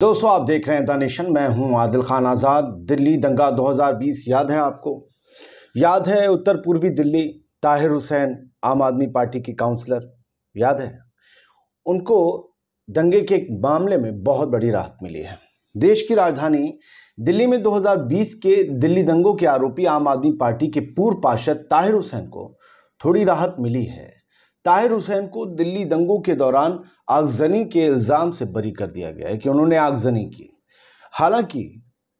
दोस्तों आप देख रहे हैं द नेशन मैं हूं आदिल खान आज़ाद दिल्ली दंगा 2020 याद है आपको याद है उत्तर पूर्वी दिल्ली ताहिर हुसैन आम आदमी पार्टी के काउंसलर याद है उनको दंगे के एक मामले में बहुत बड़ी राहत मिली है देश की राजधानी दिल्ली में 2020 के दिल्ली दंगों के आरोपी आम आदमी पार्टी के पूर्व पार्षद ताहिर हुसैन को थोड़ी राहत मिली है ताहिर हुसैन को दिल्ली दंगों के दौरान आगजनी के इल्ज़ाम से बरी कर दिया गया है कि उन्होंने आगजनी की हालांकि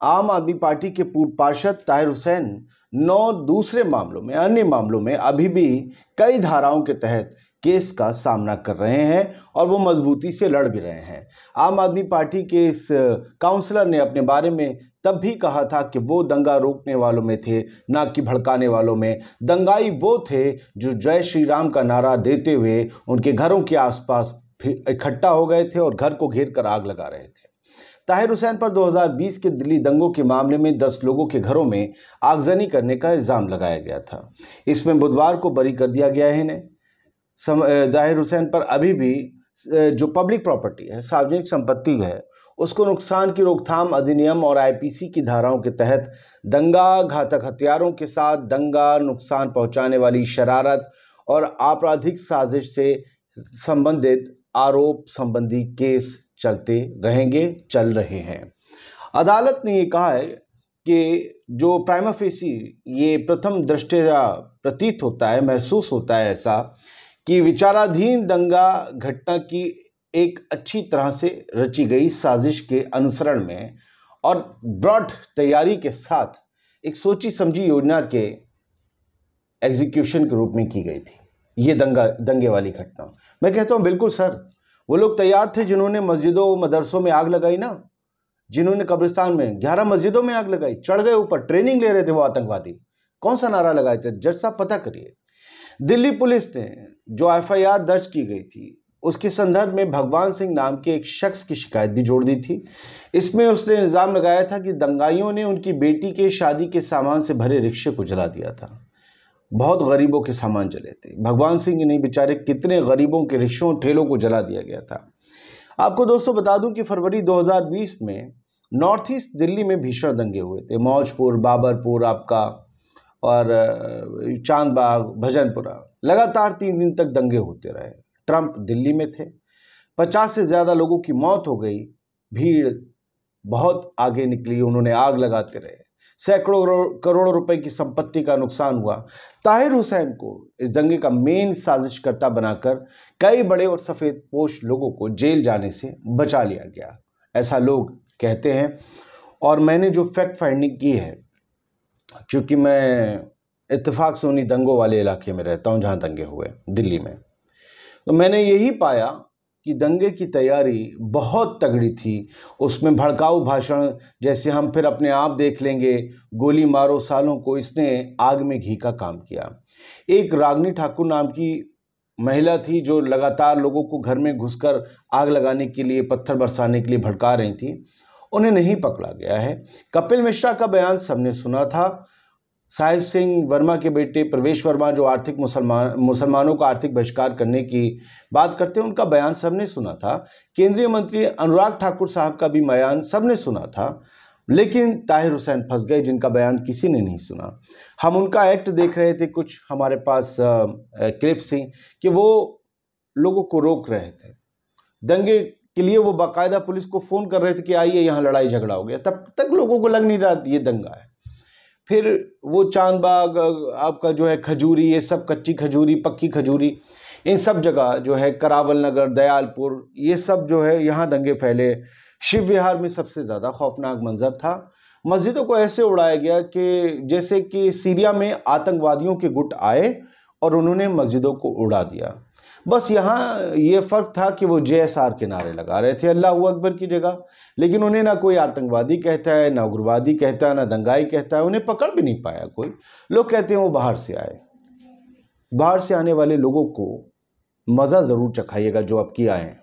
आम आदमी पार्टी के पूर्व पार्षद ताहिर हुसैन नौ दूसरे मामलों में अन्य मामलों में अभी भी कई धाराओं के तहत केस का सामना कर रहे हैं और वो मजबूती से लड़ भी रहे हैं आम आदमी पार्टी के इस काउंसलर ने अपने बारे में तब भी कहा था कि वो दंगा रोकने वालों में थे ना कि भड़काने वालों में दंगाई वो थे जो जय श्री राम का नारा देते हुए उनके घरों के आसपास इकट्ठा हो गए थे और घर को घेर कर आग लगा रहे थे ताहिर हुसैन पर 2020 के दिल्ली दंगों के मामले में 10 लोगों के घरों में आगजनी करने का इल्ज़ाम लगाया गया था इसमें बुधवार को बरी कर दिया गया है इन्हें ताहिर हुसैन पर अभी भी जो पब्लिक प्रॉपर्टी है सार्वजनिक संपत्ति है उसको नुकसान की रोकथाम अधिनियम और आईपीसी की धाराओं के तहत दंगा घातक हथियारों के साथ दंगा नुकसान पहुंचाने वाली शरारत और आपराधिक साजिश से संबंधित आरोप संबंधी केस चलते रहेंगे चल रहे हैं अदालत ने ये कहा है कि जो प्राइमा फेसी ये प्रथम दृष्टया प्रतीत होता है महसूस होता है ऐसा कि विचाराधीन दंगा घटना की एक अच्छी तरह से रची गई साजिश के अनुसरण में और ब्रॉड तैयारी के साथ एक सोची समझी योजना के एग्जीक्यूशन के रूप में की गई थी ये दंगा दंगे वाली घटना मैं कहता हूँ बिल्कुल सर वो लोग तैयार थे जिन्होंने मस्जिदों मदरसों में आग लगाई ना जिन्होंने कब्रिस्तान में ग्यारह मस्जिदों में आग लगाई चढ़ गए ऊपर ट्रेनिंग ले रहे थे वो आतंकवादी कौन सा नारा लगाए थे जज साहब पता करिए दिल्ली पुलिस ने जो एफआईआर दर्ज की गई थी उसके संदर्भ में भगवान सिंह नाम के एक शख्स की शिकायत भी जोड़ दी थी इसमें उसने इल्ज़ाम लगाया था कि दंगाइयों ने उनकी बेटी के शादी के सामान से भरे रिक्शे को जला दिया था बहुत गरीबों के सामान जले थे भगवान सिंह ने बेचारे कितने गरीबों के रिक्शों ठेलों को जला दिया गया था आपको दोस्तों बता दूं कि फरवरी 2020 में नॉर्थ ईस्ट दिल्ली में भीषण दंगे हुए थे मौजपुर बाबरपुर आपका और चांदबाग भजनपुरा लगातार तीन दिन तक दंगे होते रहे ट्रंप दिल्ली में थे पचास से ज़्यादा लोगों की मौत हो गई भीड़ बहुत आगे निकली उन्होंने आग लगाते रहे सैकड़ों करोड़ों रुपए की संपत्ति का नुकसान हुआ ताहिर हुसैन को इस दंगे का मेन साजिशकर्ता बनाकर कई बड़े और सफ़ेद पोश लोगों को जेल जाने से बचा लिया गया ऐसा लोग कहते हैं और मैंने जो फैक्ट फाइंडिंग की है क्योंकि मैं इतफाक से उन्हीं दंगों वाले इलाके में रहता हूँ जहाँ दंगे हुए दिल्ली में तो मैंने यही पाया कि दंगे की तैयारी बहुत तगड़ी थी उसमें भड़काऊ भाषण जैसे हम फिर अपने आप देख लेंगे गोली मारो सालों को इसने आग में घी का काम किया एक रागनी ठाकुर नाम की महिला थी जो लगातार लोगों को घर में घुसकर आग लगाने के लिए पत्थर बरसाने के लिए भड़का रही थी उन्हें नहीं पकड़ा गया है कपिल मिश्रा का बयान सबने सुना था साहिब सिंह वर्मा के बेटे प्रवेश वर्मा जो आर्थिक मुसलमान मुसलमानों का आर्थिक बहिष्कार करने की बात करते हैं उनका बयान सबने सुना था केंद्रीय मंत्री अनुराग ठाकुर साहब का भी बयान सबने सुना था लेकिन ताहिर हुसैन फंस गए जिनका बयान किसी ने नहीं सुना हम उनका एक्ट देख रहे थे कुछ हमारे पास क्लिप्स थी कि वो लोगों को रोक रहे थे दंगे के लिए वो बाकायदा पुलिस को फ़ोन कर रहे थे कि आइए यहाँ लड़ाई झगड़ा हो गया तब तक लोगों को लग नहीं रहा ये दंगा है फिर वो चांदबाग आपका जो है खजूरी ये सब कच्ची खजूरी पक्की खजूरी इन सब जगह जो है करावल नगर दयालपुर ये सब जो है यहाँ दंगे फैले शिव विहार में सबसे ज़्यादा खौफनाक मंजर था मस्जिदों को ऐसे उड़ाया गया कि जैसे कि सीरिया में आतंकवादियों के गुट आए और उन्होंने मस्जिदों को उड़ा दिया बस यहाँ ये फ़र्क था कि वो जे के नारे लगा रहे थे अल्लाह अकबर की जगह लेकिन उन्हें ना कोई आतंकवादी कहता है ना उग्रवादी कहता है ना दंगाई कहता है उन्हें पकड़ भी नहीं पाया कोई लोग कहते हैं वो बाहर से आए बाहर से आने वाले लोगों को मज़ा ज़रूर चखाइएगा जो अब किया है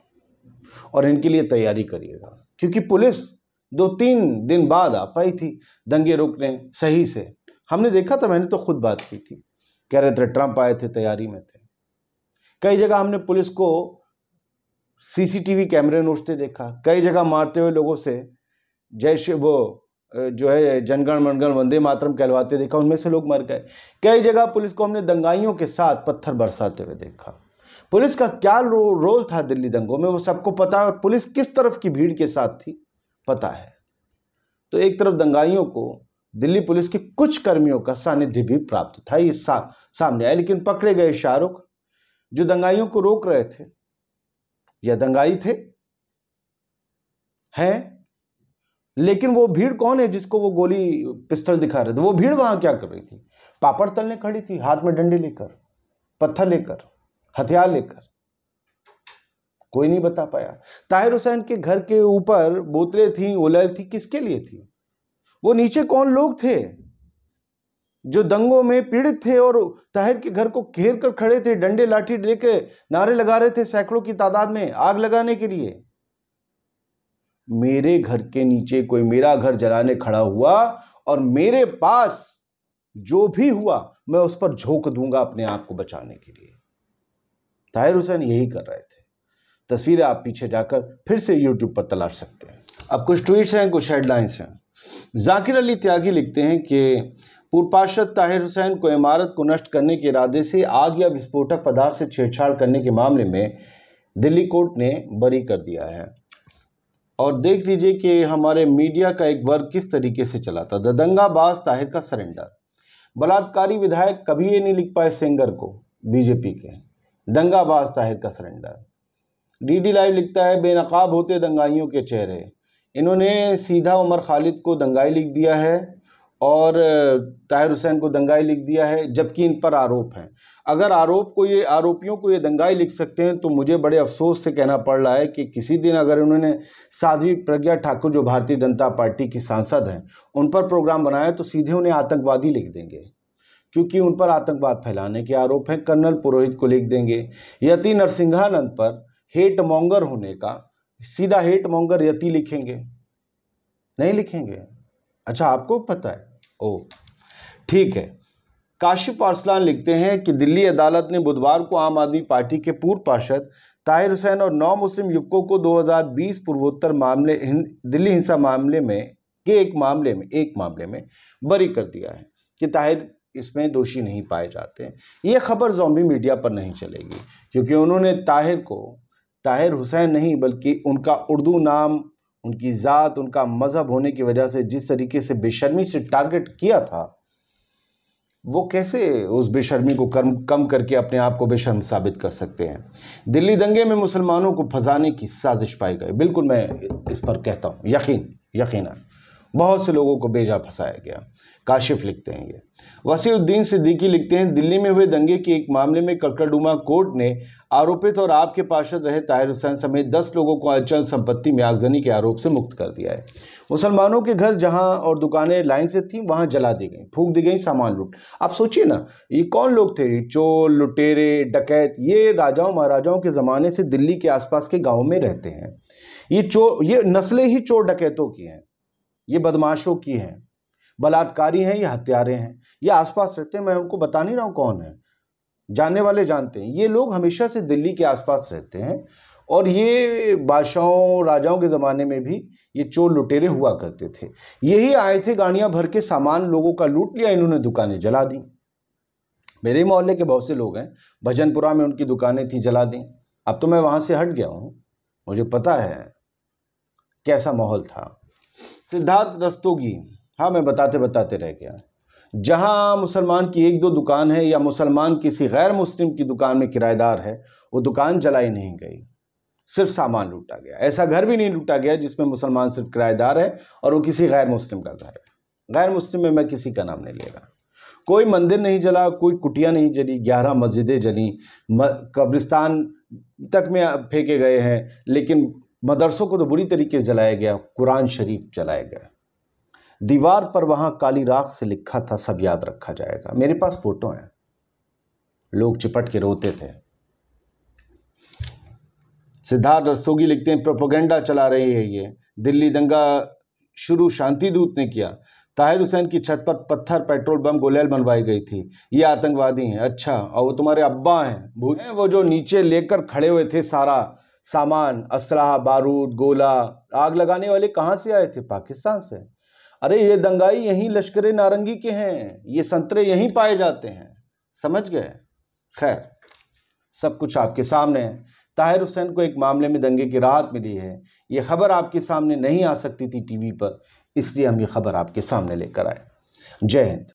और इनके लिए तैयारी करिएगा क्योंकि पुलिस दो तीन दिन बाद आ पाई थी दंगे रुकने सही से हमने देखा था मैंने तो खुद बात की थी कह रहे थे ट्रंप आए थे तैयारी में थे कई जगह हमने पुलिस को सीसीटीवी कैमरे नोचते देखा कई जगह मारते हुए लोगों से जैसे वो जो है जनगण मनगण वंदे मातरम कहलवाते देखा उनमें से लोग मर गए कई जगह पुलिस को हमने दंगाइयों के साथ पत्थर बरसाते हुए देखा पुलिस का क्या रो, रोल था दिल्ली दंगों में वो सबको पता है और पुलिस किस तरफ की भीड़ के साथ थी पता है तो एक तरफ दंगाइयों को दिल्ली पुलिस के कुछ कर्मियों का सानिध्य भी प्राप्त था ये सा, सामने आया लेकिन पकड़े गए शाहरुख जो दंगाइयों को रोक रहे थे या दंगाई थे हैं लेकिन वो भीड़ कौन है जिसको वो गोली पिस्टल दिखा रहे थे वो भीड़ वहां क्या कर रही थी पापड़ तलने खड़ी थी हाथ में डंडी लेकर पत्थर लेकर हथियार लेकर कोई नहीं बता पाया ताहिर हुसैन के घर के ऊपर बोतलें थी ओलर थी किसके लिए थी वो नीचे कौन लोग थे जो दंगों में पीड़ित थे और ताहिर के घर को घेर कर खड़े थे डंडे लाठी लेकर नारे लगा रहे थे सैकड़ों की तादाद में आग लगाने के लिए मेरे घर के नीचे कोई मेरा घर जलाने खड़ा हुआ और मेरे पास जो भी हुआ मैं उस पर झोंक दूंगा अपने आप को बचाने के लिए ताहिर हुसैन यही कर रहे थे तस्वीरें आप पीछे जाकर फिर से यूट्यूब पर तलाश सकते हैं अब कुछ ट्वीट्स हैं कुछ हेडलाइंस हैं जाकिर अली त्यागी लिखते हैं कि पूर्व पार्षद ताहिर हुसैन को इमारत को नष्ट करने के इरादे से आग या विस्फोटक पदार्थ से छेड़छाड़ करने के मामले में दिल्ली कोर्ट ने बरी कर दिया है और देख लीजिए कि हमारे मीडिया का एक वर्ग किस तरीके से चला था ददंगाबाज ताहिर का सरेंडर बलात्कारी विधायक कभी ये नहीं लिख पाए सेंगर को बीजेपी के दंगाबाज ताहिर का सरेंडर डीडी लाइव लिखता है बेनकाब होते दंगाइयों के चेहरे इन्होंने सीधा उमर खालिद को दंगाई लिख दिया है और ताहिर हुसैन को दंगाई लिख दिया है जबकि इन पर आरोप हैं अगर आरोप को ये आरोपियों को ये दंगाई लिख सकते हैं तो मुझे बड़े अफसोस से कहना पड़ रहा है कि किसी दिन अगर उन्होंने साध्वी प्रज्ञा ठाकुर जो भारतीय जनता पार्टी की सांसद हैं उन पर प्रोग्राम बनाया तो सीधे उन्हें आतंकवादी लिख देंगे क्योंकि उन पर आतंकवाद फैलाने के आरोप हैं कर्नल पुरोहित को लिख देंगे यति नरसिंहानंद पर हेट मोंगर होने का सीधा हेट मोंगर यति लिखेंगे नहीं लिखेंगे अच्छा आपको पता है ओ ठीक है काशिफ पार्सलान लिखते हैं कि दिल्ली अदालत ने बुधवार को आम आदमी पार्टी के पूर्व पार्षद ताहिर हुसैन और नौ मुस्लिम युवकों को 2020 पूर्वोत्तर मामले हिं, दिल्ली हिंसा मामले में के एक मामले में एक मामले में बरी कर दिया है कि ताहिर इसमें दोषी नहीं पाए जाते हैं ये खबर जॉम्बी मीडिया पर नहीं चलेगी क्योंकि उन्होंने ताहिर को ताहिर हुसैन नहीं बल्कि उनका उर्दू नाम उनकी ज़ात उनका मज़हब होने की वजह से जिस तरीके से बेशर्मी से टारगेट किया था वो कैसे उस बेशर्मी को कम कम करके अपने आप को बेशर्म साबित कर सकते हैं दिल्ली दंगे में मुसलमानों को फंसाने की साजिश पाई गई बिल्कुल मैं इस पर कहता हूँ यकीन यकीन बहुत से लोगों को बेजा फंसाया गया काशिफ लिखते हैं ये वसीउद्दीन सिद्दीकी लिखते हैं दिल्ली में हुए दंगे के एक मामले में कक्कडूमा कोर्ट ने आरोपित और आपके पार्षद रहे ताहिर हुसैन समेत दस लोगों को अचल संपत्ति में आगजनी के आरोप से मुक्त कर दिया है मुसलमानों के घर जहां और दुकानें लाइन से थीं वहां जला दी गई फूक दी गई सामान लूट आप सोचिए ना ये कौन लोग थे चोर लुटेरे डकैत ये राजाओं महाराजाओं के ज़माने से दिल्ली के आसपास के गाँव में रहते हैं ये चोर ये नस्लें ही चोर डकैतों की हैं ये बदमाशों की हैं बलात्कारी हैं ये हत्यारे हैं ये आसपास रहते हैं मैं उनको बता नहीं रहा हूँ कौन है जानने वाले जानते हैं ये लोग हमेशा से दिल्ली के आसपास रहते हैं और ये बादशाहों राजाओं के ज़माने में भी ये चोर लुटेरे हुआ करते थे यही आए थे गाड़ियाँ भर के सामान लोगों का लूट लिया इन्होंने दुकानें जला दी मेरे मोहल्ले के बहुत से लोग हैं भजनपुरा में उनकी दुकानें थी जला दी अब तो मैं वहाँ से हट गया हूँ मुझे पता है कैसा माहौल था सिद्धार्थ रस्तोगी हाँ मैं बताते बताते रह गया जहाँ मुसलमान की एक दो दुकान है या मुसलमान किसी गैर मुस्लिम की दुकान में किराएदार है वो दुकान जलाई नहीं गई सिर्फ सामान लूटा गया ऐसा घर भी नहीं लूटा गया जिसमें मुसलमान सिर्फ किराएदार है और वो किसी गैर मुस्लिम का घर है गैर मुस्लिम में मैं किसी का नाम नहीं ले रहा कोई मंदिर नहीं जला कोई कुटिया नहीं जली ग्यारह मस्जिदें जली कब्रिस्तान तक में फेंके गए हैं लेकिन मदरसों को तो बुरी तरीके से जलाया गया कुरान शरीफ जलाया गया दीवार पर वहाँ काली राख से लिखा था सब याद रखा जाएगा मेरे पास फ़ोटो हैं लोग चिपट के रोते थे सिद्धार्थ रस्तोगी लिखते हैं प्रोपोगेंडा चला रही है ये दिल्ली दंगा शुरू शांति दूत ने किया ताहिर हुसैन की छत पर पत्थर पेट्रोल बम गोलेल बनवाई गई थी ये आतंकवादी हैं अच्छा और वो तुम्हारे अब्बा हैं भूत हैं वो जो नीचे लेकर खड़े हुए थे सारा सामान असलाह बारूद गोला आग लगाने वाले कहाँ से आए थे पाकिस्तान से अरे ये दंगाई यहीं लश्कर नारंगी के हैं ये संतरे यहीं पाए जाते हैं समझ गए खैर सब कुछ आपके सामने है ताहिर हुसैन को एक मामले में दंगे की राहत मिली है ये खबर आपके सामने नहीं आ सकती थी टीवी पर इसलिए हम ये खबर आपके सामने लेकर आए जय हिंद